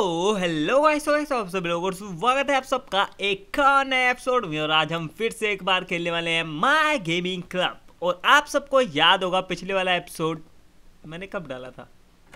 तो hello guys तो guys आप सब लोगों स्वागत है आप सबका एक नया एपिसोड में और आज हम फिर से एक बार खेलने वाले हैं माय गेमिंग क्लब और आप सबको याद होगा पिछले वाला एपिसोड मैंने कब डाला था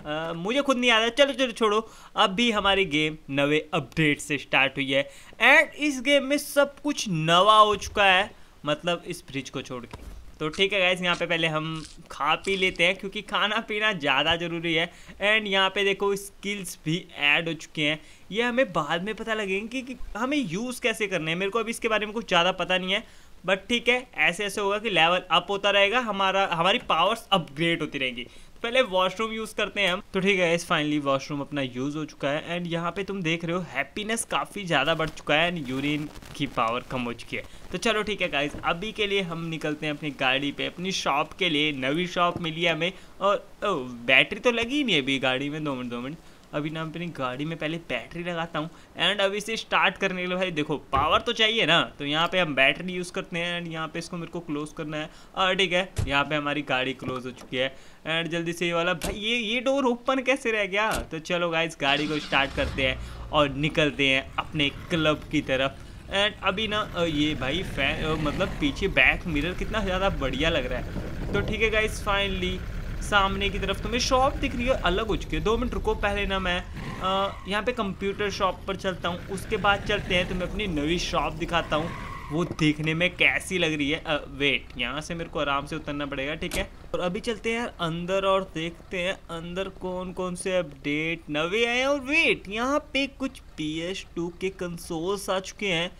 आ, मुझे खुद नहीं याद है चलो चलो छोड़ो अब भी हमारी गेम नवे अपडेट से स्टार्ट हुई है एंड इस गेम में सब कुछ नवा हो चुका है मतलब इस फ्रिज को छोड़ के तो ठीक है गाइज यहाँ पे पहले हम खा पी लेते हैं क्योंकि खाना पीना ज़्यादा ज़रूरी है एंड यहाँ पे देखो स्किल्स भी ऐड हो चुके हैं ये हमें बाद में पता लगेंगे कि, कि हमें यूज़ कैसे करने हैं मेरे को अभी इसके बारे में कुछ ज़्यादा पता नहीं है बट ठीक है ऐसे ऐसे होगा कि लेवल अप होता रहेगा हमारा हमारी पावर्स अपग्रेड होती रहेगी पहले वॉशरूम यूज करते हैं हम तो ठीक है फाइनली वॉशरूम अपना यूज हो चुका है एंड यहाँ पे तुम देख रहे हो हैप्पीनेस काफी ज्यादा बढ़ चुका है एंड यूरिन की पावर कम हो चुकी है तो चलो ठीक है गाइज अभी के लिए हम निकलते हैं अपनी गाड़ी पे अपनी शॉप के लिए नवी शॉप मिली है हमें और ओ, oh, बैटरी तो लगी ही नहीं अभी गाड़ी में दो मिनट दो मिनट अभी ना अपनी गाड़ी में पहले बैटरी लगाता हूँ एंड अभी इसे स्टार्ट करने के लिए भाई देखो पावर तो चाहिए ना तो यहाँ पे हम बैटरी यूज़ करते हैं एंड यहाँ पे इसको मेरे को क्लोज करना है और हाँ, ठीक है यहाँ पे हमारी गाड़ी क्लोज हो चुकी है एंड जल्दी से ये वाला भाई ये ये डोर ओपन कैसे रह गया तो चलो गाइज गाड़ी को स्टार्ट करते हैं और निकलते हैं अपने क्लब की तरफ एंड अभी ना ये भाई फैन मतलब पीछे बैक मिरर कितना ज़्यादा बढ़िया लग रहा है तो ठीक है गाइज फाइनली सामने की तरफ तुम्हें शॉप दिख रही है अलग हो चुकी है दो मिनट रुको पहले ना मैं यहाँ पे कंप्यूटर शॉप पर चलता हूँ उसके बाद चलते हैं तो मैं अपनी नवी शॉप दिखाता हूँ वो देखने में कैसी लग रही है आ, वेट यहाँ से मेरे को आराम से उतरना पड़ेगा ठीक है और अभी चलते हैं अंदर और देखते हैं अंदर कौन कौन से अपडेट नवे आए हैं और वेट यहाँ पे कुछ पी एस टू के कंसोल्स आ चुके हैं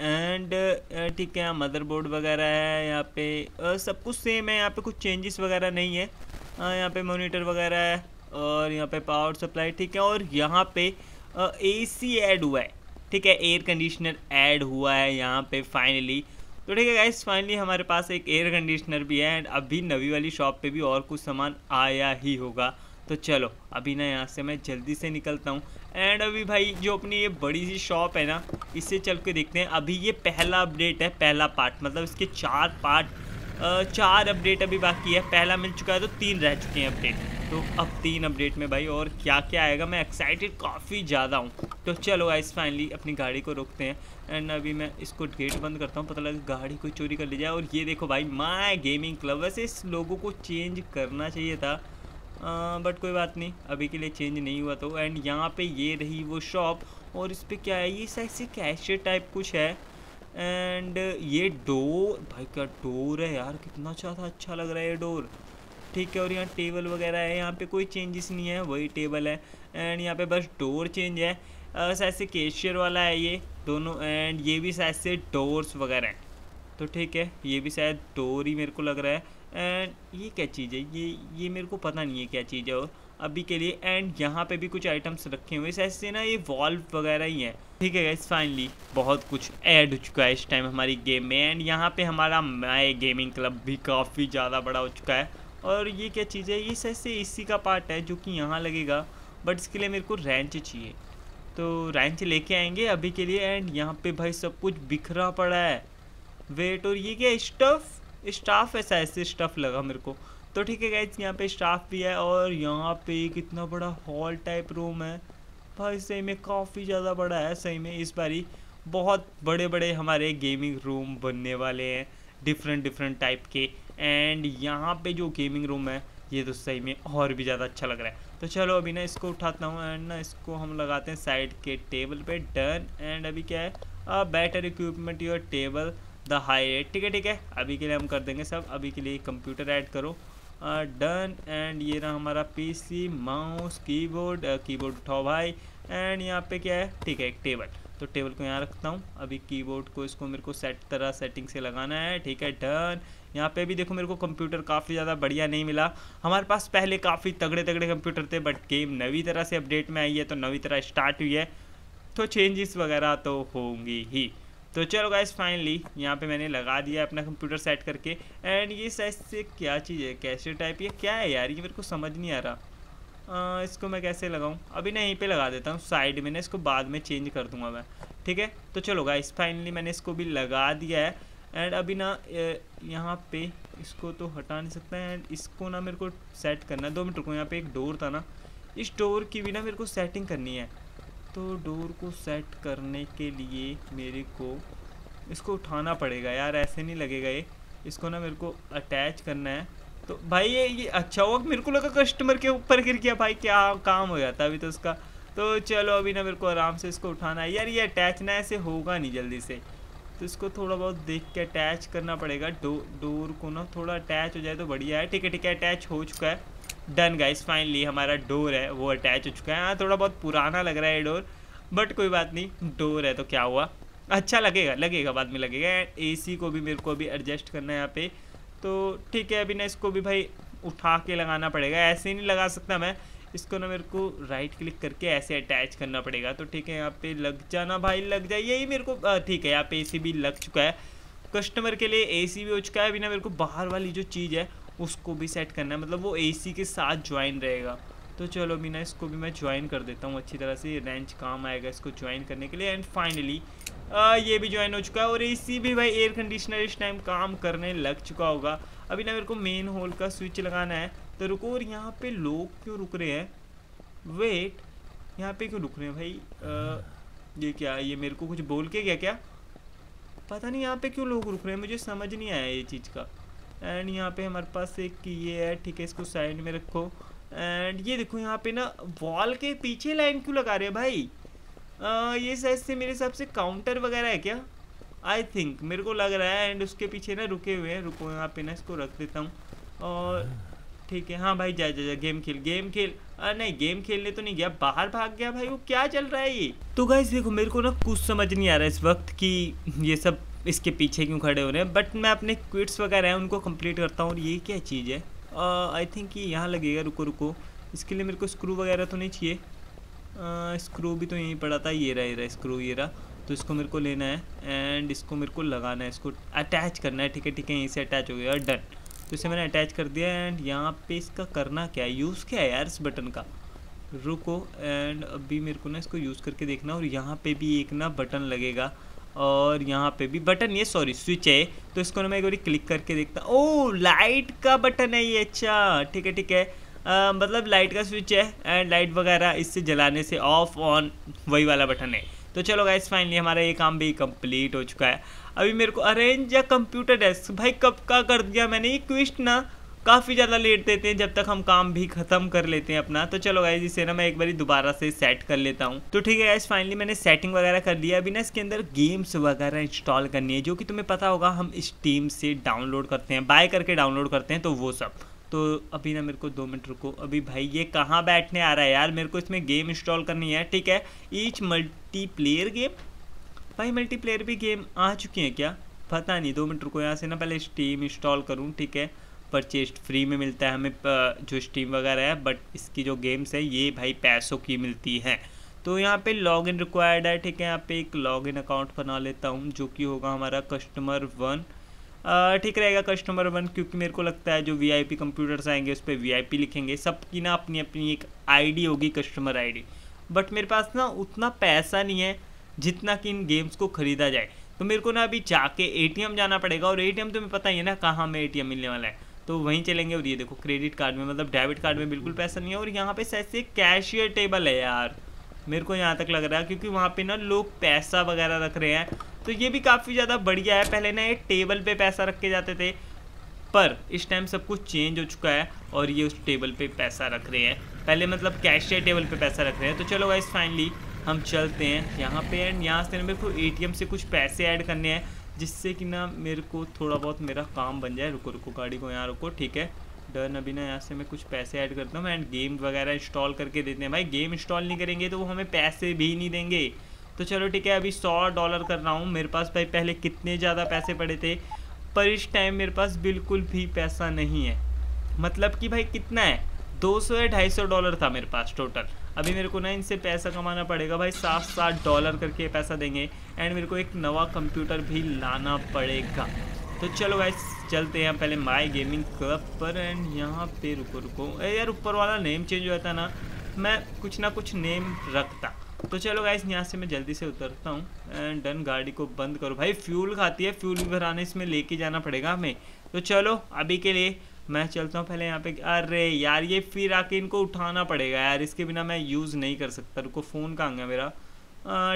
एंड ठीक है मदरबोर्ड वगैरह है यहाँ पे आ, सब कुछ सेम है यहाँ पे कुछ चेंजेस वगैरह नहीं है हाँ, यहाँ पे मोनीटर वगैरह है और यहाँ पे पावर सप्लाई ठीक है और यहाँ पे एसी ऐड हुआ है ठीक है एयर कंडीशनर ऐड हुआ है यहाँ पे फाइनली तो ठीक है गाइस फाइनली हमारे पास एक एयर कंडीशनर भी है एंड अभी नवी वाली शॉप पे भी और कुछ सामान आया ही होगा तो चलो अभी ना यहाँ से मैं जल्दी से निकलता हूँ एंड अभी भाई जो अपनी ये बड़ी सी शॉप है ना इससे चल के देखते हैं अभी ये पहला अपडेट है पहला पार्ट मतलब इसके चार पार्ट चार अपडेट अभी बाकी है पहला मिल चुका है तो तीन रह चुके हैं अपडेट तो अब तीन अपडेट में भाई और क्या क्या आएगा मैं एक्साइटेड काफ़ी ज़्यादा हूँ तो चलो आइस फाइनली अपनी गाड़ी को रोकते हैं एंड अभी मैं इसको गेट बंद करता हूँ पता लगे गाड़ी को चोरी कर ले जाए और ये देखो भाई माय गेमिंग क्लब वैसे इस लोगों को चेंज करना चाहिए था बट कोई बात नहीं अभी के लिए चेंज नहीं हुआ तो एंड यहाँ पर ये रही वो शॉप और इस पर क्या है ये शायद से कैशियर टाइप कुछ है एंड ये डोर भाई क्या डोर है यार कितना अच्छा था अच्छा लग रहा है ये डोर ठीक है और यहाँ टेबल वगैरह है यहाँ पे कोई चेंजेस नहीं है वही टेबल है एंड यहाँ पे बस डोर चेंज है शायद से कैशियर वाला है ये दोनों एंड ये भी शायद से डोर्स वगैरह हैं तो ठीक है ये भी शायद डोर ही मेरे को लग रहा है एंड ये क्या चीज़ है ये ये मेरे को पता नहीं है क्या चीज़ है और अभी के लिए एंड यहाँ पे भी कुछ आइटम्स रखे हुए हैं ऐसे ना ये वॉल्व वगैरह ही है ठीक है गाइस फाइनली बहुत कुछ ऐड हो चुका है इस टाइम हमारी गेम में एंड यहाँ पे हमारा माई गेमिंग क्लब भी काफ़ी ज़्यादा बड़ा हो चुका है और ये क्या चीज़ है ये सैसे इसी का पार्ट है जो कि यहाँ लगेगा बट इसके लिए मेरे को रेंच चाहिए तो रेंच लेके आएंगे अभी के लिए एंड यहाँ पे भाई सब कुछ बिखरा पड़ा है वेट और ये क्या स्टफ़ स्टाफ ऐसा ऐसे स्टफ़ लगा मेरे को तो ठीक है गाइज यहाँ पे स्टाफ भी है और यहाँ पे कितना बड़ा हॉल टाइप रूम है भाई सही में काफ़ी ज़्यादा बड़ा है सही में इस बारी बहुत बड़े बड़े हमारे गेमिंग रूम बनने वाले हैं डिफरेंट डिफरेंट टाइप के एंड यहाँ पे जो गेमिंग रूम है ये तो सही में और भी ज़्यादा अच्छा लग रहा है तो चलो अभी ना इसको उठाता हूँ एंड ना इसको हम लगाते हैं साइड के टेबल पे डन एंड अभी क्या है better equipment your table the high ठीक है ठीक है अभी के लिए हम कर देंगे सब अभी के लिए कंप्यूटर ऐड करो डन एंड ये रहा हमारा पीसी माउस कीबोर्ड कीबोर्ड उठाओ भाई एंड यहाँ पे क्या है ठीक है एक टेबल तो टेबल को यहाँ रखता हूँ अभी कीबोर्ड को इसको मेरे को सेट तरह सेटिंग से लगाना है ठीक है डन यहाँ पे भी देखो मेरे को कंप्यूटर काफ़ी ज़्यादा बढ़िया नहीं मिला हमारे पास पहले काफ़ी तगड़े तगड़े कंप्यूटर थे बट गेम नवी तरह से अपडेट में आई है तो नवी तरह स्टार्ट हुई है तो चेंजेस वगैरह तो होंगी ही तो चलो गाइस फाइनली यहाँ पे मैंने लगा दिया अपना कंप्यूटर सेट करके एंड ये साइज से क्या चीज़ है कैसे टाइप ये क्या है यार ये मेरे को समझ नहीं आ रहा आ, इसको मैं कैसे लगाऊँ अभी ना यहीं पर लगा देता हूँ साइड में ना इसको बाद में चेंज कर दूँगा मैं ठीक है तो चलो गाइस फाइनली मैंने इसको भी लगा दिया है एंड अभी ना यहाँ पे इसको तो हटा नहीं सकता है एंड इसको ना मेरे को सेट करना है दो मिनट रुको यहाँ पे एक डोर था ना इस डोर की भी ना मेरे को सेटिंग करनी है तो डोर को सेट करने के लिए मेरे को इसको उठाना पड़ेगा यार ऐसे नहीं लगेगा ये इसको ना मेरे को अटैच करना है तो भाई ये ये अच्छा हुआ मेरे को लगा कस्टमर के ऊपर गिर गया भाई क्या काम हो जाता अभी तो उसका तो चलो अभी ना मेरे को आराम से इसको उठाना है यार ये अटैच ना ऐसे होगा नहीं जल्दी से तो इसको थोड़ा बहुत देख के अटैच करना पड़ेगा डो डोर को ना थोड़ा अटैच हो जाए तो बढ़िया है ठीक है ठीक है अटैच हो चुका है डन गाइस फाइनली हमारा डोर है वो अटैच हो चुका है हाँ थोड़ा बहुत पुराना लग रहा है ये डोर बट कोई बात नहीं डोर है तो क्या हुआ अच्छा लगेगा लगेगा बाद में लगेगा एंड एसी को भी मेरे को अभी एडजस्ट करना है यहाँ पे तो ठीक है अभी ना इसको भी भाई उठा के लगाना पड़ेगा ऐसे ही नहीं लगा सकता मैं इसको ना मेरे को राइट क्लिक करके ऐसे अटैच करना पड़ेगा तो ठीक है यहाँ पे लग जाना भाई लग जाए यही मेरे को ठीक है यहाँ पे सी भी लग चुका है कस्टमर के लिए एसी भी हो चुका है अभी ना मेरे को बाहर वाली जो चीज़ है उसको भी सेट करना है मतलब वो एसी के साथ ज्वाइन रहेगा तो चलो अभी ना इसको भी मैं ज्वाइन कर देता हूँ अच्छी तरह से रेंच काम आएगा इसको ज्वाइन करने के लिए एंड फाइनली ये भी ज्वाइन हो चुका है और एसी भी भाई एयर कंडीशनर इस टाइम काम करने लग चुका होगा अभी ना मेरे को मेन होल का स्विच लगाना है तो रुको और यहाँ पे लोग क्यों रुक रहे हैं वेट यहाँ पे क्यों रुक रहे हैं भाई आ, ये क्या ये मेरे को कुछ बोल के गया क्या पता नहीं यहाँ पे क्यों लोग रुक रहे हैं मुझे समझ नहीं आया ये चीज़ का एंड यहाँ पे हमारे पास एक ये है ठीक है इसको साइड में रखो एंड ये देखो यहाँ पे ना वॉल के पीछे लाइन क्यों लगा रहे हैं भाई आ, ये साइज से मेरे हिसाब से काउंटर वगैरह है क्या आई थिंक मेरे को लग रहा है एंड उसके पीछे ना रुके हुए हैं रुको यहाँ पे ना इसको रख देता हूँ और ठीक है हाँ भाई जा जा जा गेम खेल गेम खेल आ, नहीं गेम खेलने तो नहीं गया बाहर भाग गया भाई वो क्या चल रहा है ये तो गाइज देखो मेरे को ना कुछ समझ नहीं आ रहा है इस वक्त कि ये सब इसके पीछे क्यों खड़े हो रहे हैं बट मैं अपने क्विट्स वगैरह हैं उनको कंप्लीट करता हूँ और ये क्या चीज़ है आई uh, थिंक ये यहाँ लगेगा रुको रुको इसके लिए मेरे को स्क्रू वगैरह तो नहीं चाहिए स्क्रू uh, भी तो यहीं पड़ा था ये रहा ये रहा स्क्रू ये रहा तो इसको मेरे को लेना है एंड इसको मेरे को लगाना है इसको अटैच करना है ठीक है ठीक है यहीं से अटैच हो गया डन तो इसे मैंने अटैच कर दिया एंड यहाँ पे इसका करना क्या है यूज़ क्या है यार इस बटन का रुको एंड अभी मेरे को ना इसको यूज़ करके देखना और यहाँ पे भी एक ना बटन लगेगा और यहाँ पे भी बटन ये सॉरी स्विच है तो इसको मैं एक बार क्लिक करके देखता ओ लाइट का बटन है ये अच्छा ठीक है ठीक है आ, मतलब लाइट का स्विच है एंड लाइट वगैरह इससे जलाने से ऑफ ऑन वही वाला बटन है तो चलो गाइस फाइनली हमारा ये काम भी कंप्लीट हो चुका है अभी मेरे को अरेंज या कंप्यूटर डेस्क भाई कब का कर दिया मैंने ये क्विस्ट ना काफ़ी ज़्यादा लेट देते हैं जब तक हम काम भी ख़त्म कर लेते हैं अपना तो चलो गाइज इसे ना मैं एक बार दोबारा से सेट कर लेता हूँ तो ठीक है गाइज फाइनली मैंने सेटिंग वगैरह कर लिया अभी ना इसके अंदर गेम्स वगैरह इंस्टॉल करनी है जो कि तुम्हें पता होगा हम स्टीम से डाउनलोड करते हैं बाय करके डाउनलोड करते हैं तो वो सब तो अभी ना मेरे को दो मिनट रुको अभी भाई ये कहाँ बैठने आ रहा है यार मेरे को इसमें गेम इंस्टॉल करनी है ठीक है ईच मल्टीप्लेयर गेम भाई मल्टीप्लेयर भी गेम आ चुकी हैं क्या पता नहीं दो मिनट रुको यहाँ से ना पहले स्टीम इंस्टॉल करूँ ठीक है परचेज फ्री में मिलता है हमें जो स्टीम वगैरह है बट इसकी जो गेम्स है ये भाई पैसों की मिलती हैं तो यहाँ पे लॉगिन रिक्वायर्ड है ठीक है यहाँ पे एक लॉगिन अकाउंट बना लेता हूँ जो कि होगा हमारा कस्टमर वन ठीक रहेगा कस्टमर वन क्योंकि मेरे को लगता है जो वीआईपी कंप्यूटर्स आएंगे उस पर वी लिखेंगे सबकी ना अपनी अपनी एक आईडी होगी कस्टमर आईडी बट मेरे पास ना उतना पैसा नहीं है जितना कि इन गेम्स को ख़रीदा जाए तो मेरे को ना अभी जाके एटीएम जाना पड़ेगा और एटीएम तो मैं पता ही है ना कहाँ हमें एटीएम मिलने वाला है तो वहीं चलेंगे और ये देखो क्रेडिट कार्ड में मतलब डेबिट कार्ड में बिल्कुल पैसा नहीं है और यहाँ पे सैसे कैशियर टेबल है यार मेरे को यहाँ तक लग रहा है क्योंकि वहाँ पे ना लोग पैसा वगैरह रख रहे हैं तो ये भी काफ़ी ज़्यादा बढ़िया है पहले ना ये टेबल पे पैसा रख के जाते थे पर इस टाइम सब कुछ चेंज हो चुका है और ये उस टेबल पर पैसा रख रहे हैं पहले मतलब कैशियर टेबल पर पैसा रख रहे हैं तो चलो वाइस फाइनली हम चलते हैं यहाँ पर एंड यहाँ से मेरे को ए से कुछ पैसे ऐड करने हैं जिससे कि ना मेरे को थोड़ा बहुत मेरा काम बन जाए रुको रुको गाड़ी को यहाँ रुको ठीक है डन अभी ना यहाँ से मैं कुछ पैसे ऐड करता हूँ एंड गेम वगैरह इंस्टॉल करके देते हैं भाई गेम इंस्टॉल नहीं करेंगे तो वो हमें पैसे भी नहीं देंगे तो चलो ठीक है अभी सौ डॉलर कर रहा हूँ मेरे पास भाई पहले कितने ज़्यादा पैसे पड़े थे पर इस टाइम मेरे पास बिल्कुल भी पैसा नहीं है मतलब कि भाई कितना है दो सौ या ढाई सौ डॉलर था मेरे पास टोटल अभी मेरे को ना इनसे पैसा कमाना पड़ेगा भाई सात सात डॉलर करके पैसा देंगे एंड मेरे को एक नवा कंप्यूटर भी लाना पड़ेगा तो चलो भाई चलते हैं पहले माई गेमिंग क्लब पर एंड यहाँ पे रुको रुको ए यार ऊपर वाला नेम चेंज हो जाता ना मैं कुछ ना कुछ नेम रखता तो चलो गाइस यहाँ से मैं जल्दी से उतरता हूँ एंड डन गाड़ी को बंद करो भाई फ्यूल खाती है फ्यूल भी भराने इसमें लेके जाना पड़ेगा हमें तो चलो अभी के लिए मैं चलता हूँ पहले यहाँ पे अरे यार ये फिर आके इनको उठाना पड़ेगा यार इसके बिना मैं यूज़ नहीं कर सकता रुको फ़ोन कहाँ गया मेरा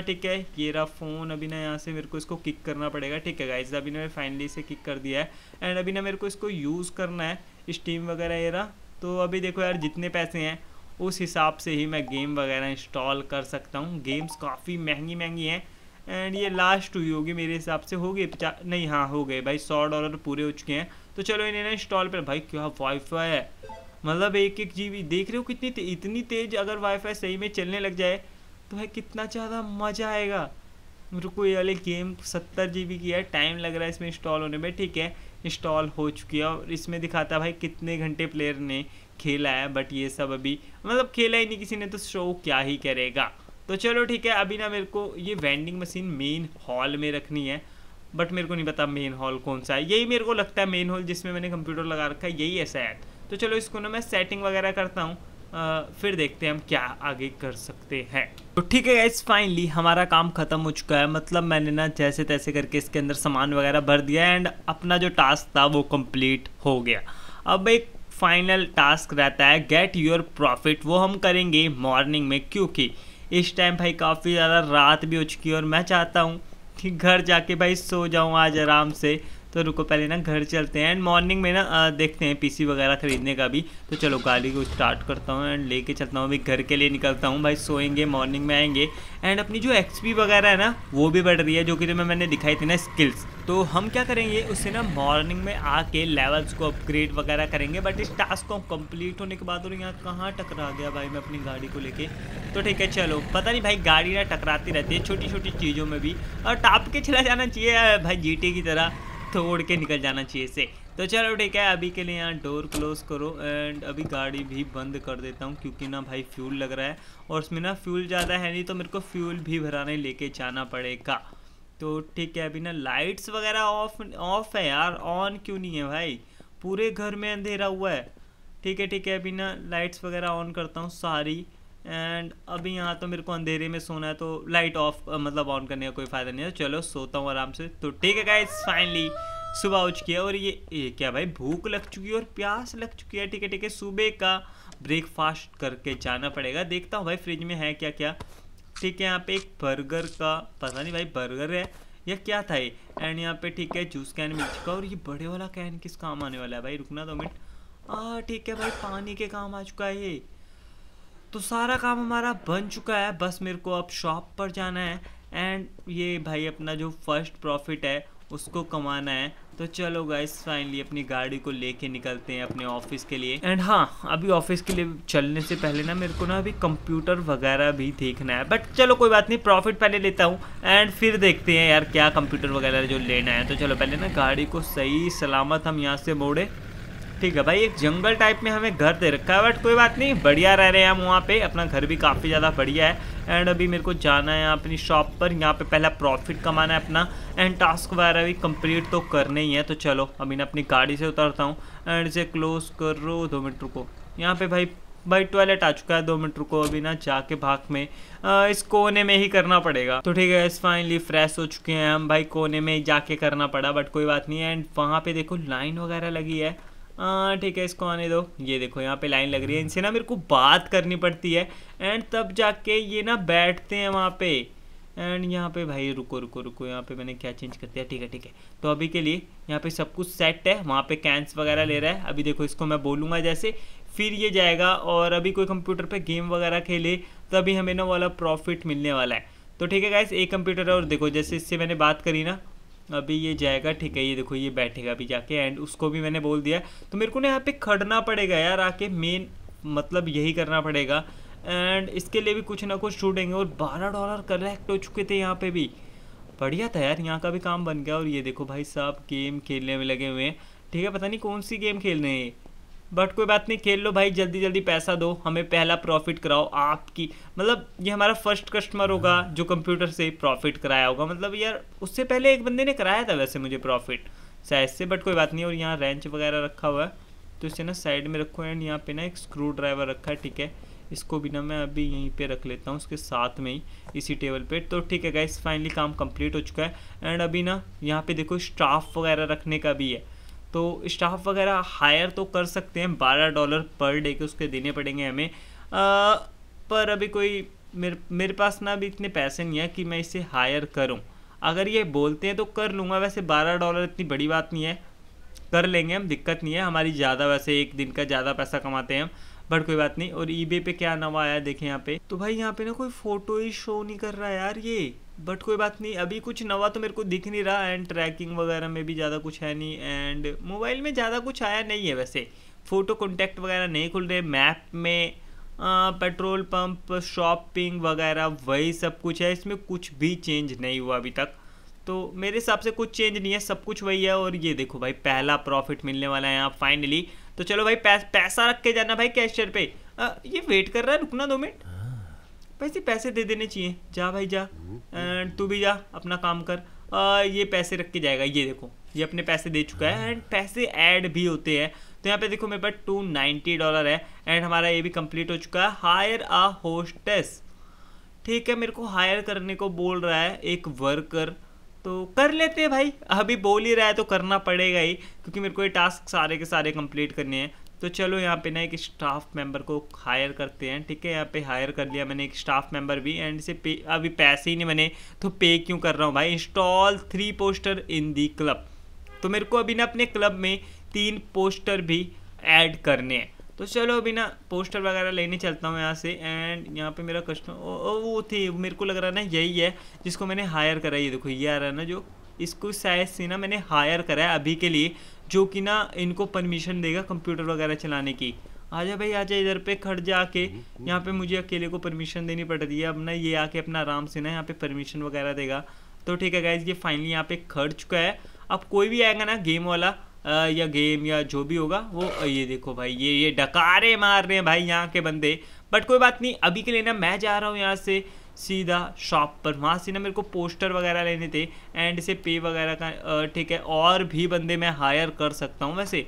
ठीक है ये रहा फ़ोन अभी ना यहाँ से मेरे को इसको किक करना पड़ेगा ठीक है गाइज अभी ना मैं फाइनली इसे किक कर दिया है एंड अभी ना मेरे को इसको यूज़ करना है स्टीम वगैरह ये रहा तो अभी देखो यार जितने पैसे हैं उस हिसाब से ही मैं गेम वगैरह इंस्टॉल कर सकता हूँ गेम्स काफ़ी महंगी महंगी हैं एंड ये लास्ट हुई होगी मेरे हिसाब से हो गई नहीं हाँ हो गए भाई सौ डॉलर पूरे हो चुके हैं तो चलो इन्हें इंस्टॉल पर भाई क्या वाईफाई है मतलब एक एक जी देख रहे हो कितनी ते, इतनी तेज़ अगर वाईफाई सही में चलने लग जाए तो भाई कितना ज़्यादा मज़ा आएगा रुको ये वाले गेम सत्तर जी की है टाइम लग रहा है इसमें इंस्टॉल होने में ठीक है इंस्टॉल हो चुकी है और इसमें दिखाता है भाई कितने घंटे प्लेयर ने खेला है बट ये सब अभी मतलब खेला ही नहीं किसी ने तो शो क्या ही करेगा तो चलो ठीक है अभी ना मेरे को ये वेंडिंग मशीन मेन हॉल में रखनी है बट मेरे को नहीं पता मेन हॉल कौन सा है यही मेरे को लगता है मेन हॉल जिसमें मैंने कंप्यूटर लगा रखा है यही ऐसा है तो चलो इसको ना मैं सेटिंग वगैरह करता हूँ फिर देखते हैं हम क्या आगे कर सकते हैं तो ठीक है इस फाइनली हमारा काम ख़त्म हो चुका है मतलब मैंने ना जैसे तैसे करके इसके अंदर सामान वगैरह भर दिया एंड अपना जो टास्क था वो कम्प्लीट हो गया अब एक फाइनल टास्क रहता है गेट योर प्रॉफिट वो हम करेंगे मॉर्निंग में क्योंकि इस टाइम भाई काफ़ी ज़्यादा रात भी हो चुकी है और मैं चाहता हूँ कि घर जाके भाई सो जाऊँ आज आराम से तो रुको पहले ना घर चलते हैं एंड मॉर्निंग में ना देखते हैं पीसी वगैरह ख़रीदने का भी तो चलो गाड़ी को स्टार्ट करता हूँ एंड लेके चलता हूँ अभी घर के लिए निकलता हूँ भाई सोएंगे मॉर्निंग में आएंगे एंड अपनी जो एक्सपी वगैरह है ना वो भी बढ़ रही है जो कि तुम्हें मैंने दिखाई थी ना स्किल्स तो हम क्या करेंगे उससे ना मॉर्निंग में आके लेवल्स को अपग्रेड वगैरह करेंगे बट इस टास्क को कंप्लीट होने के बाद और यहाँ कहाँ टकरा गया भाई मैं अपनी गाड़ी को लेके तो ठीक है चलो पता नहीं भाई गाड़ी ना टकराती रहती है छोटी छोटी चीज़ों में भी और टाप के चला जाना चाहिए भाई जीटी की तरह तोड़ के निकल जाना चाहिए इसे तो चलो ठीक है अभी के लिए यहाँ डोर क्लोज करो एंड अभी गाड़ी भी बंद कर देता हूँ क्योंकि ना भाई फ्यूल लग रहा है और उसमें ना फ्यूल ज़्यादा है नहीं तो मेरे को फ्यूल भी भराने लेके जाना पड़ेगा तो ठीक है अभी ना लाइट्स वगैरह ऑफ ऑफ है यार ऑन क्यों नहीं है भाई पूरे घर में अंधेरा हुआ है ठीक है ठीक है अभी ना लाइट्स वगैरह ऑन करता हूँ सारी एंड अभी यहाँ तो मेरे को अंधेरे में सोना है तो लाइट ऑफ मतलब ऑन करने का कोई फ़ायदा नहीं है चलो सोता हूँ आराम से तो ठीक है गाइज फाइनली सुबह उठ गया और ये, ये क्या भाई भूख लग चुकी है और प्यास लग चुकी है ठीक है ठीक है सुबह का ब्रेकफास्ट करके जाना पड़ेगा देखता हूँ भाई फ्रिज में है क्या क्या ठीक है यहाँ पे एक बर्गर का पता नहीं भाई बर्गर है या क्या था ये एंड यहाँ पे ठीक है जूस कैन मिल चुका और ये बड़े वाला कैन किस काम आने वाला है भाई रुकना दो मिनट हाँ ठीक है भाई पानी के काम आ चुका है ये तो सारा काम हमारा बन चुका है बस मेरे को अब शॉप पर जाना है एंड ये भाई अपना जो फर्स्ट प्रॉफिट है उसको कमाना है तो चलो गाइस फाइनली अपनी गाड़ी को लेके निकलते हैं अपने ऑफिस के लिए एंड हाँ अभी ऑफिस के लिए चलने से पहले ना मेरे को ना अभी कंप्यूटर वगैरह भी देखना है बट चलो कोई बात नहीं प्रॉफिट पहले लेता हूँ एंड फिर देखते हैं यार क्या कंप्यूटर वगैरह जो लेना है तो चलो पहले ना गाड़ी को सही सलामत हम यहाँ से मोड़े ठीक है भाई एक जंगल टाइप में हमें घर दे रखा है बट कोई बात नहीं बढ़िया रह रहे हैं हम वहाँ पे अपना घर भी काफ़ी ज़्यादा बढ़िया है एंड अभी मेरे को जाना है अपनी शॉप पर यहाँ पे पहला प्रॉफिट कमाना है अपना एंड टास्क वगैरह भी कंप्लीट तो करने ही है तो चलो अभी ना अपनी गाड़ी से उतरता हूँ एंड इसे क्लोज करो दो मिनट रुको यहाँ पे भाई भाई टॉयलेट आ चुका है दो मिनट रुको अभी ना जाके भाग में आ, इस कोने में ही करना पड़ेगा तो ठीक है इस फाइनली फ्रेश हो चुके हैं हम भाई कोने में ही जाके करना पड़ा बट कोई बात नहीं है एंड वहाँ पे देखो लाइन वगैरह लगी है हाँ ठीक है इसको आने दो ये देखो यहाँ पे लाइन लग रही है इनसे ना मेरे को बात करनी पड़ती है एंड तब जाके ये ना बैठते हैं वहाँ पे एंड यहाँ पे भाई रुको रुको रुको यहाँ पे मैंने क्या चेंज कर दिया ठीक है ठीक है तो अभी के लिए यहाँ पे सब कुछ सेट है वहाँ पे कैंस वगैरह ले रहा है अभी देखो इसको मैं बोलूँगा जैसे फिर ये जाएगा और अभी कोई कंप्यूटर पर गेम वगैरह खेले तो अभी हमें ना वाला प्रॉफिट मिलने वाला है तो ठीक है गाइस एक कंप्यूटर है और देखो जैसे इससे मैंने बात करी ना अभी ये जाएगा ठीक है ये देखो ये बैठेगा अभी जाके एंड उसको भी मैंने बोल दिया तो मेरे को ना यहाँ पे खड़ना पड़ेगा यार आके मेन मतलब यही करना पड़ेगा एंड इसके लिए भी कुछ ना कुछ छूटेंगे और बारह डॉलर कलेक्ट हो चुके थे यहाँ पे भी बढ़िया था यार यहाँ का भी काम बन गया और ये देखो भाई साहब गेम खेलने में लगे हुए हैं ठीक है पता नहीं कौन सी गेम खेल रहे हैं बट कोई बात नहीं खेल लो भाई जल्दी जल्दी पैसा दो हमें पहला प्रॉफिट कराओ आपकी मतलब ये हमारा फर्स्ट कस्टमर होगा हाँ। जो कंप्यूटर से प्रॉफिट कराया होगा मतलब यार उससे पहले एक बंदे ने कराया था वैसे मुझे प्रॉफिट साइज से बट कोई बात नहीं और यहाँ रेंच वगैरह रखा हुआ है तो इसे ना साइड में रखो एंड यहाँ पे ना एक स्क्रू ड्राइवर रखा है ठीक है इसको भी ना मैं अभी यहीं पे रख लेता हूँ उसके साथ में ही इसी टेबल पे तो ठीक है गाइस फाइनली काम कंप्लीट हो चुका है एंड अभी ना यहाँ पे देखो स्टाफ वगैरह रखने का भी है तो स्टाफ वगैरह हायर तो कर सकते हैं बारह डॉलर पर डे के उसके देने पड़ेंगे हमें आ, पर अभी कोई मेरे मेरे पास ना अभी इतने पैसे नहीं है कि मैं इसे हायर करूं अगर ये बोलते हैं तो कर लूँगा वैसे बारह डॉलर इतनी बड़ी बात नहीं है कर लेंगे हम दिक्कत नहीं है हमारी ज़्यादा वैसे एक दिन का ज़्यादा पैसा कमाते हैं हम बट कोई बात नहीं और ई पे क्या नवा आया देखें यहाँ पे तो भाई यहाँ पे ना कोई फ़ोटो ही शो नहीं कर रहा यार ये बट कोई बात नहीं अभी कुछ नवा तो मेरे को दिख नहीं रहा एंड ट्रैकिंग वगैरह में भी ज़्यादा कुछ है नहीं एंड मोबाइल में ज़्यादा कुछ आया नहीं है वैसे फ़ोटो कॉन्टैक्ट वगैरह नहीं खुल रहे मैप में आ, पेट्रोल पंप शॉपिंग वगैरह वही सब कुछ है इसमें कुछ भी चेंज नहीं हुआ अभी तक तो मेरे हिसाब से कुछ चेंज नहीं है सब कुछ वही है और ये देखो भाई पहला प्रॉफिट मिलने वाला है यहाँ फाइनली तो चलो भाई पैस, पैसा रख के जाना भाई कैशियर पे आ, ये वेट कर रहा है रुकना दो मिनट वैसे पैसे दे देने चाहिए जा भाई जा एंड हम्म। तू भी जा अपना काम कर आ, ये पैसे रख के जाएगा ये देखो ये अपने पैसे दे चुका है एंड हम्म। पैसे ऐड भी होते हैं तो यहाँ पे देखो मेरे पास टू नाइन्टी डॉलर है एंड हमारा ये भी कंप्लीट हो चुका है हायर आ होस्टेस ठीक है मेरे को हायर करने को बोल रहा है एक वर्कर तो कर लेते हैं भाई अभी बोल ही रहा है तो करना पड़ेगा ही क्योंकि मेरे को ये टास्क सारे के सारे कंप्लीट करने हैं तो चलो यहाँ पे ना एक स्टाफ मेंबर को हायर करते हैं ठीक है यहाँ पे हायर कर लिया मैंने एक स्टाफ मेंबर भी एंड से पे अभी पैसे ही नहीं बने तो पे क्यों कर रहा हूँ भाई install three poster in the club तो मेरे को अभी ना अपने क्लब में तीन पोस्टर भी ऐड करने हैं तो चलो अभी ना पोस्टर वगैरह लेने चलता हूँ यहाँ से एंड यहाँ पे मेरा कस्टमर वो थे मेरे को लग रहा है ना यही है जिसको मैंने हायर करा ये देखो ये आ रहा है ना जो इसको शायद से ना मैंने हायर करा है अभी के लिए जो कि ना इनको परमिशन देगा कंप्यूटर वगैरह चलाने की आजा भाई आजा इधर पे खड़ जा के हम्म। यहाँ पे मुझे अकेले को परमिशन देनी पड़ रही है अब ना ये आके अपना आराम से ना यहाँ पे परमिशन वगैरह देगा तो ठीक है गाइज ये फाइनली यहाँ पे खड़ चुका है अब कोई भी आएगा ना गेम वाला आ, या गेम या जो भी होगा वो ये देखो भाई ये ये डकारे मार रहे हैं भाई यहाँ के बंदे बट कोई बात नहीं अभी के लिए ना मैं जा रहा हूँ यहाँ से सीधा शॉप पर वहाँ से ना मेरे को पोस्टर वगैरह लेने थे एंड से पे वगैरह का ठीक है और भी बंदे मैं हायर कर सकता हूँ वैसे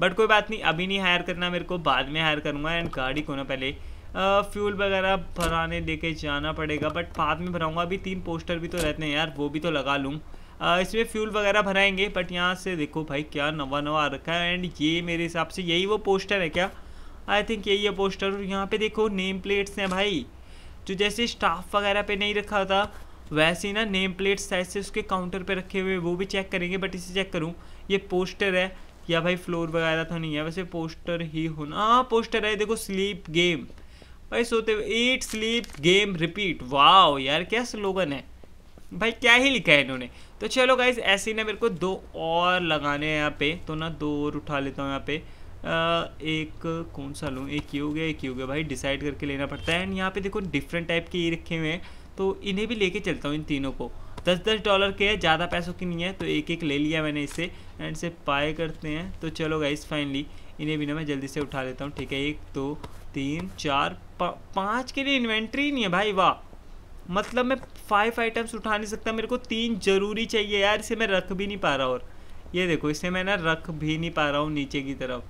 बट कोई बात नहीं अभी नहीं हायर करना मेरे को बाद में हायर करूँगा एंड गाड़ी को ना पहले फ्यूल वगैरह भराने लेके जाना पड़ेगा बट बाद में भराऊँगा अभी तीन पोस्टर भी तो रहते हैं यार वो भी तो लगा लूँ इसमें फ्यूल वगैरह भराएंगे बट यहाँ से देखो भाई क्या नवा नवा आ रखा है एंड ये मेरे हिसाब से यही वो पोस्टर है क्या आई थिंक यही है पोस्टर और यहाँ पे देखो नेम प्लेट्स हैं भाई जो जैसे स्टाफ वगैरह पे नहीं रखा था वैसे ही ना नेम प्लेट साइज से उसके काउंटर पे रखे हुए वो भी चेक करेंगे बट इसे चेक करूँ ये पोस्टर है या भाई फ्लोर वगैरह तो नहीं है वैसे पोस्टर ही होना हाँ पोस्टर है देखो स्लीप गेम भाई सोते हुए ईट स्लीप गेम रिपीट वाह यार क्या स्लोगन है भाई क्या ही लिखा है इन्होंने तो चलो गाइज ऐसे ही ना मेरे को दो और लगाने हैं यहाँ पे तो ना दो और उठा लेता हूँ यहाँ पे एक कौन सा लूँ एक ये हो गया एक ये हो गया भाई डिसाइड करके लेना पड़ता है एंड यहाँ पे देखो डिफरेंट टाइप के ये रखे हुए हैं तो इन्हें भी लेके चलता हूँ इन तीनों को दस दस डॉलर के हैं ज़्यादा पैसों की नहीं है तो एक एक ले लिया मैंने इसे एंड से पाए करते हैं तो चलो गाइस फाइनली इन्हें भी ना मैं जल्दी से उठा लेता हूँ ठीक है एक दो तीन चार पाँच के लिए इन्वेंट्री नहीं है भाई वाह मतलब मैं फाइव आइटम्स उठा नहीं सकता मेरे को तीन जरूरी चाहिए यार इसे मैं रख भी नहीं पा रहा और ये देखो इसे मैं ना रख भी नहीं पा रहा हूँ नीचे की तरफ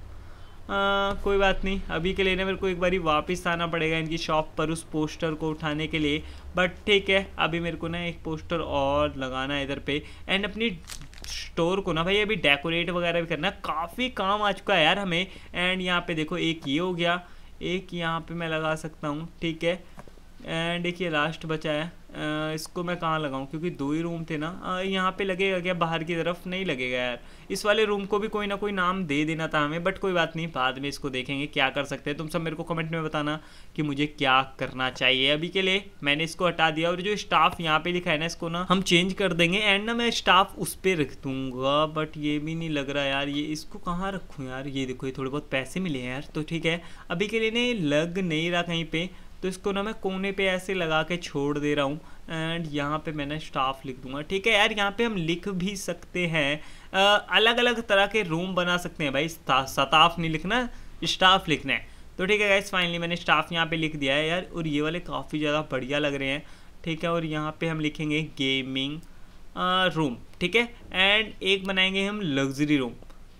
आ, हाँ, कोई बात नहीं अभी के लिए ना मेरे को एक बारी वापस आना पड़ेगा इनकी शॉप पर उस पोस्टर को उठाने के लिए बट ठीक है अभी मेरे को ना एक पोस्टर और लगाना है इधर पे एंड अपनी स्टोर को ना भाई अभी डेकोरेट वगैरह भी करना काफ़ी काम आ चुका है यार हमें एंड यहाँ पे देखो एक ये हो गया एक यहाँ पे मैं लगा सकता हूँ ठीक है एंड देखिए लास्ट बचा है इसको मैं कहाँ लगाऊँ क्योंकि दो ही रूम थे ना यहाँ पे लगेगा क्या बाहर की तरफ नहीं लगेगा यार इस वाले रूम को भी कोई ना कोई नाम दे देना था हमें बट कोई बात नहीं बाद में इसको देखेंगे क्या कर सकते हैं तुम सब मेरे को कमेंट में बताना कि मुझे क्या करना चाहिए अभी के लिए मैंने इसको हटा दिया और जो स्टाफ यहाँ पे लिखा है ना इसको ना हम चेंज कर देंगे एंड ना मैं स्टाफ उस पर रख दूंगा बट ये भी नहीं लग रहा यार ये इसको कहाँ रखूँ यार ये देखो ये थोड़े बहुत पैसे मिले हैं यार तो ठीक है अभी के लिए नहीं लग नहीं रहा कहीं पर तो इसको ना मैं कोने पे ऐसे लगा के छोड़ दे रहा हूँ एंड यहाँ पे मैंने स्टाफ लिख दूंगा ठीक है यार यहाँ पे हम लिख भी सकते हैं अलग अलग तरह के रूम बना सकते हैं भाई सताफ नहीं लिखना स्टाफ लिखना है तो ठीक है गाइस फाइनली मैंने स्टाफ यहाँ पे लिख दिया है यार और ये वाले काफ़ी ज़्यादा बढ़िया लग रहे हैं ठीक है और यहाँ पे हम लिखेंगे गेमिंग रूम ठीक है एंड एक बनाएंगे हम लग्जरी रूम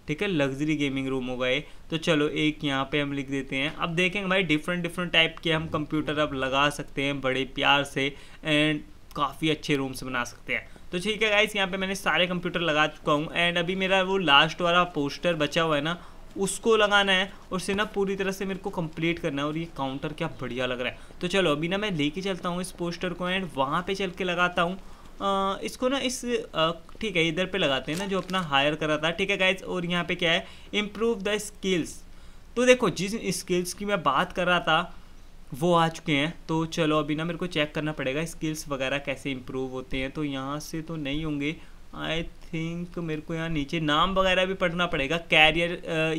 ठीक है लग्जरी गेमिंग रूम हो गए तो चलो एक यहाँ पे हम लिख देते हैं अब देखेंगे भाई डिफरेंट डिफरेंट टाइप के हम कंप्यूटर अब लगा सकते हैं बड़े प्यार से एंड काफ़ी अच्छे रूम्स बना सकते हैं तो ठीक है गाइस यहाँ पे मैंने सारे कंप्यूटर लगा चुका हूँ एंड अभी मेरा वो लास्ट वाला पोस्टर बचा हुआ है ना उसको लगाना है और उसे ना पूरी तरह से मेरे को कंप्लीट करना है और ये काउंटर क्या बढ़िया लग रहा है तो चलो अभी ना मैं लेके चलता हूँ इस पोस्टर को एंड वहाँ पे चल के लगाता हूँ आ, इसको ना इस ठीक है इधर पे लगाते हैं ना जो अपना हायर करा था ठीक है गाइज और यहाँ पे क्या है इम्प्रूव द स्किल्स तो देखो जिस स्किल्स की मैं बात कर रहा था वो आ चुके हैं तो चलो अभी ना मेरे को चेक करना पड़ेगा स्किल्स वगैरह कैसे इम्प्रूव होते हैं तो यहाँ से तो नहीं होंगे आई थिंक मेरे को यहाँ नीचे नाम वगैरह भी पढ़ना पड़ेगा कैरियर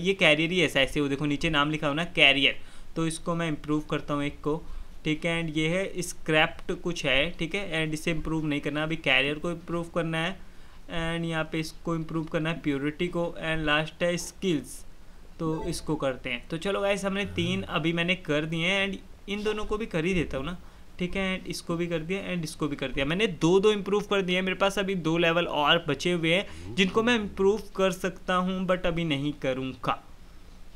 ये कैरियर ही ऐसा ऐसे हो देखो नीचे नाम लिखा हो ना कैरियर तो इसको मैं इम्प्रूव करता हूँ एक को ठीक है एंड ये है स्क्रैप्ट कुछ है ठीक है एंड इसे इम्प्रूव नहीं करना अभी कैरियर को इम्प्रूव करना है एंड यहाँ पे इसको इम्प्रूव करना है प्योरिटी को एंड लास्ट है स्किल्स तो इसको करते हैं तो चलो गाइस हमने तीन अभी मैंने कर दिए हैं एंड इन दोनों को भी कर ही देता हूँ ना ठीक है एंड इसको भी कर दिया एंड इसको भी कर दिया मैंने दो दो इम्प्रूव कर दिए मेरे पास अभी दो लेवल और बचे हुए हैं जिनको मैं इम्प्रूव कर सकता हूँ बट अभी नहीं करूँगा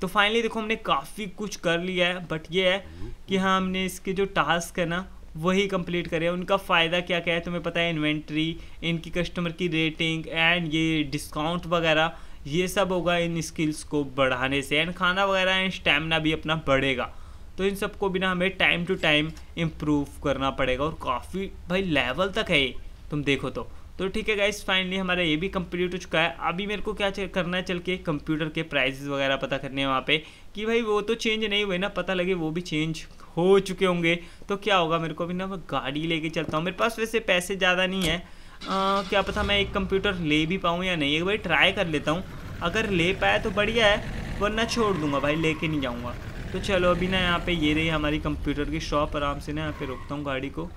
तो फाइनली देखो हमने काफ़ी कुछ कर लिया है बट ये है कि हाँ हमने इसके जो टास्क है ना वही कंप्लीट करे उनका फ़ायदा क्या क्या है तुम्हें पता है इन्वेंट्री इनकी कस्टमर की रेटिंग एंड ये डिस्काउंट वगैरह ये सब होगा इन स्किल्स को बढ़ाने से एंड खाना वगैरह एंड स्टेमिना भी अपना बढ़ेगा तो इन सबको भी ना हमें टाइम टू टाइम इम्प्रूव करना पड़ेगा और काफ़ी भाई लेवल तक है ये तुम देखो तो तो ठीक है गाइस फाइनली हमारा ये भी कंप्लीट हो चुका है अभी मेरे को क्या करना है चल के कंप्यूटर के प्राइजेस वगैरह पता करने हैं वहाँ पे कि भाई वो तो चेंज नहीं हुए ना पता लगे वो भी चेंज हो चुके होंगे तो क्या होगा मेरे को अभी ना मैं गाड़ी लेके चलता हूँ मेरे पास वैसे पैसे ज़्यादा नहीं है आ, क्या पता मैं एक कंप्यूटर ले भी पाऊँ या नहीं एक भाई ट्राई कर लेता हूँ अगर ले पाया तो बढ़िया है वरना छोड़ दूंगा भाई लेके नहीं जाऊँगा तो चलो अभी ना यहाँ पे ये रही हमारी कंप्यूटर की शॉप आराम से ना यहाँ पे रोकता हूँ गाड़ी को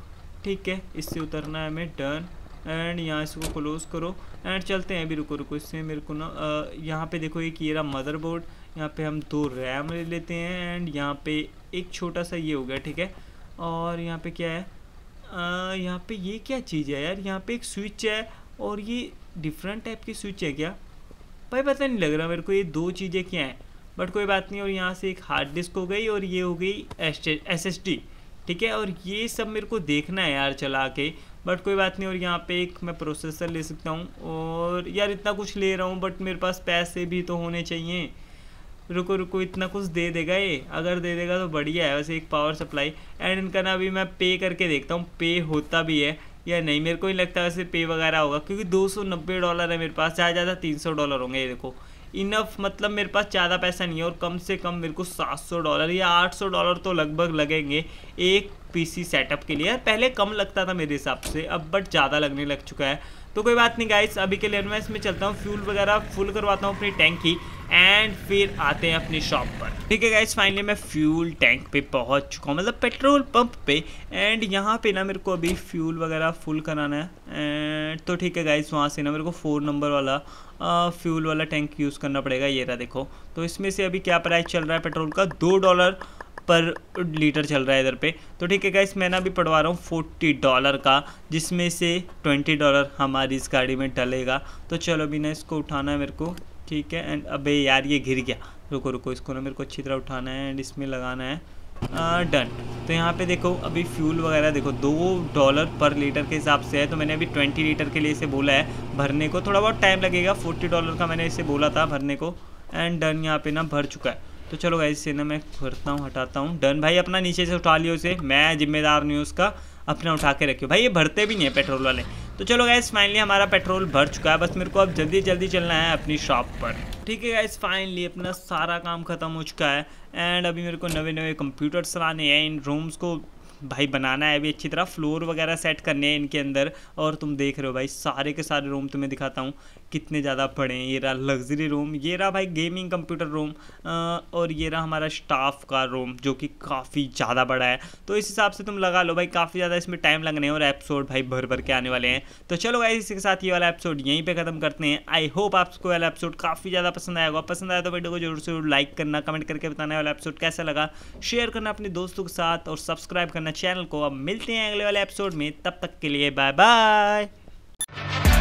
ठीक है इससे उतरना है हमें डन एंड यहाँ इसको क्लोज़ करो एंड चलते हैं अभी रुको रुको इससे मेरे को ना यहाँ पे देखो एक ये रहा मदरबोर्ड यहाँ पे हम दो रैम ले लेते हैं एंड यहाँ पे एक छोटा सा ये हो गया ठीक है और यहाँ पे क्या है यहाँ पे ये क्या चीज़ है यार यहाँ पे एक स्विच है और ये डिफरेंट टाइप की स्विच है क्या भाई पता नहीं लग रहा मेरे को ये दो चीज़ें क्या हैं बट कोई बात नहीं और यहाँ से एक हार्ड डिस्क हो गई और ये हो गई एस एस ठीक है और ये सब मेरे को देखना है यार चला के बट कोई बात नहीं और यहाँ पे एक मैं प्रोसेसर ले सकता हूँ और यार इतना कुछ ले रहा हूँ बट मेरे पास पैसे भी तो होने चाहिए रुको रुको इतना कुछ दे देगा ये अगर दे देगा तो बढ़िया है वैसे एक पावर सप्लाई एंड इनका ना अभी मैं पे करके देखता हूँ पे होता भी है या नहीं मेरे को ही लगता है वैसे पे वगैरह होगा क्योंकि नब्बे डॉलर है मेरे पास ज़्यादा ज़्यादा सौ डॉलर होंगे ये देखो इनफ मतलब मेरे पास ज़्यादा पैसा नहीं है और कम से कम मेरे को 700 डॉलर या 800 डॉलर तो लगभग लगेंगे एक पीसी सेटअप के लिए पहले कम लगता था मेरे हिसाब से अब बट ज़्यादा लगने लग चुका है तो कोई बात नहीं गाइस अभी के लिए मैं इसमें चलता हूँ फ्यूल वगैरह फुल करवाता हूँ अपनी टैंक की एंड फिर आते हैं अपनी शॉप पर ठीक है गाइस फाइनली मैं फ्यूल टैंक पे पहुँच चुका हूँ मतलब पेट्रोल पंप पे एंड यहाँ पे ना मेरे को अभी फ्यूल वगैरह फुल कराना है एंड तो ठीक है गाइस वहाँ से ना मेरे को फोर नंबर वाला फ्यूल वाला टैंक यूज़ करना पड़ेगा ये रहा देखो तो इसमें से अभी क्या प्राइस चल रहा है पेट्रोल का दो डॉलर पर लीटर चल रहा है इधर पे तो ठीक है गाइस मैं ना अभी पढ़वा रहा हूँ फोर्टी डॉलर का जिसमें से ट्वेंटी डॉलर हमारी इस गाड़ी में डलेगा तो चलो अभी ना इसको उठाना है मेरे को ठीक है एंड अबे यार ये घिर गया रुको रुको इसको ना मेरे को अच्छी तरह उठाना है एंड इसमें लगाना है डन तो यहाँ पे देखो अभी फ्यूल वगैरह देखो दो डॉलर पर लीटर के हिसाब से है तो मैंने अभी ट्वेंटी लीटर के लिए इसे बोला है भरने को थोड़ा बहुत टाइम लगेगा फोर्टी डॉलर का मैंने इसे बोला था भरने को एंड डन यहाँ पे ना भर चुका है तो चलो भाई इसे ना मैं भरता हूँ हटाता हूँ डन भाई अपना नीचे से उठा लियो इसे मैं जिम्मेदार नहीं हूँ उसका अपना उठा के रखियो भाई ये भरते भी नहीं है पेट्रोल वाले तो चलो गैस फाइनली हमारा पेट्रोल भर चुका है बस मेरे को अब जल्दी जल्दी चलना है अपनी शॉप पर ठीक है गैस फाइनली अपना सारा काम ख़त्म हो चुका है एंड अभी मेरे को नवे नवे कंप्यूटर्स लाने हैं इन रूम्स को भाई बनाना है अभी अच्छी तरह फ्लोर वगैरह सेट करने हैं इनके अंदर और तुम देख रहे हो भाई सारे के सारे रूम तुम्हें दिखाता हूँ कितने ज़्यादा पड़े हैं ये रहा लग्जरी रूम ये रहा भाई गेमिंग कंप्यूटर रूम और ये रहा हमारा स्टाफ का रूम जो कि काफ़ी ज़्यादा बड़ा है तो इस हिसाब से तुम लगा लो भाई काफ़ी ज़्यादा इसमें टाइम लगने और एपिसोड भाई भर भर के आने वाले हैं तो चलो भाई इसी के साथ ये वाला एपिसोड यहीं पर खत्म करते हैं आई होप आपको वाला एपिसोड काफ़ी ज़्यादा पसंद आएगा पसंद आया तो वीडियो को जरूर से लाइक करना कमेंट करके बताना वाला एपिसोड कैसा लगा शेयर करना अपने दोस्तों के साथ और सब्सक्राइब करना चैनल को अब मिलते हैं अगले वाले एपिसोड में तब तक के लिए बाय बाय